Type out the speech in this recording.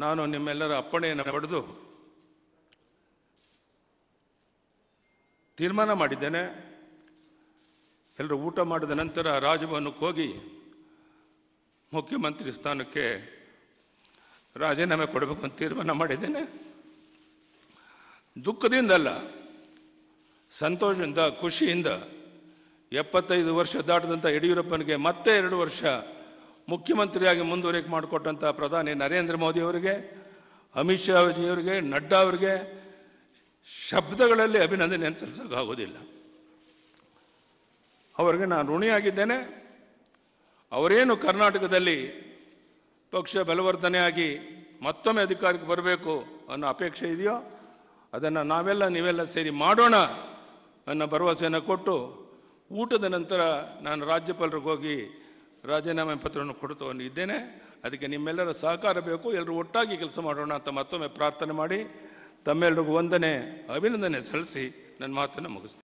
ನಾನು ನಿಮ್ಮೆಲ್ಲರ ಅಪ್ಪಣೆಯನ್ನು ಪಡೆದು ತೀರ್ಮಾನ ಮಾಡಿದ್ದೇನೆ ಎಲ್ಲರೂ ಊಟ ಮಾಡಿದ ನಂತರ ರಾಜಭವನಕ್ಕೆ ಹೋಗಿ ಮುಖ್ಯಮಂತ್ರಿ ಸ್ಥಾನಕ್ಕೆ ರಾಜೀನಾಮೆ ಕೊಡಬೇಕು ಅಂತ ತೀರ್ಮಾನ ಮಾಡಿದ್ದೇನೆ ದುಃಖದಿಂದಲ್ಲ ಸಂತೋಷದಿಂದ ಖುಷಿಯಿಂದ ಎಪ್ಪತ್ತೈದು ವರ್ಷ ದಾಟದಂಥ ಯಡಿಯೂರಪ್ಪನಿಗೆ ಮತ್ತೆ ಎರಡು ವರ್ಷ ಮುಖ್ಯಮಂತ್ರಿಯಾಗಿ ಮುಂದುವರಿಕೆ ಮಾಡಿಕೊಟ್ಟಂಥ ಪ್ರಧಾನಿ ನರೇಂದ್ರ ಮೋದಿ ಅವರಿಗೆ ಅಮಿತ್ ಶಾ ಅವರಿಗೆ ನಡ್ಡಾ ಅವರಿಗೆ ಶಬ್ದಗಳಲ್ಲಿ ಅಭಿನಂದನೆ ಸಲ್ಲಿಸೋಕ್ಕಾಗೋದಿಲ್ಲ ಅವರಿಗೆ ನಾನು ಋಣಿಯಾಗಿದ್ದೇನೆ ಅವರೇನು ಕರ್ನಾಟಕದಲ್ಲಿ ಪಕ್ಷ ಬಲವರ್ಧನೆಯಾಗಿ ಮತ್ತೊಮ್ಮೆ ಅಧಿಕಾರಕ್ಕೆ ಬರಬೇಕು ಅನ್ನೋ ಅಪೇಕ್ಷೆ ಇದೆಯೋ ಅದನ್ನು ನಾವೆಲ್ಲ ನೀವೆಲ್ಲ ಸೇರಿ ಮಾಡೋಣ ಅನ್ನೋ ಭರವಸೆಯನ್ನು ಕೊಟ್ಟು ಊಟದ ನಂತರ ನಾನು ಹೋಗಿ ರಾಜೀನಾಮೆ ಪತ್ರವನ್ನು ಕೊಡುತ್ತಾ ಇದ್ದೇನೆ ಅದಕ್ಕೆ ನಿಮ್ಮೆಲ್ಲರ ಸಹಕಾರ ಬೇಕು ಎಲ್ಲರೂ ಒಟ್ಟಾಗಿ ಕೆಲಸ ಮಾಡೋಣ ಅಂತ ಮತ್ತೊಮ್ಮೆ ಪ್ರಾರ್ಥನೆ ಮಾಡಿ ತಮ್ಮೆಲ್ಲರಿಗೂ ವಂದನೆ ಅಭಿನಂದನೆ ಸಲ್ಲಿಸಿ ನನ್ನ ಮಾತನ್ನು ಮುಗಿಸ್ತೀನಿ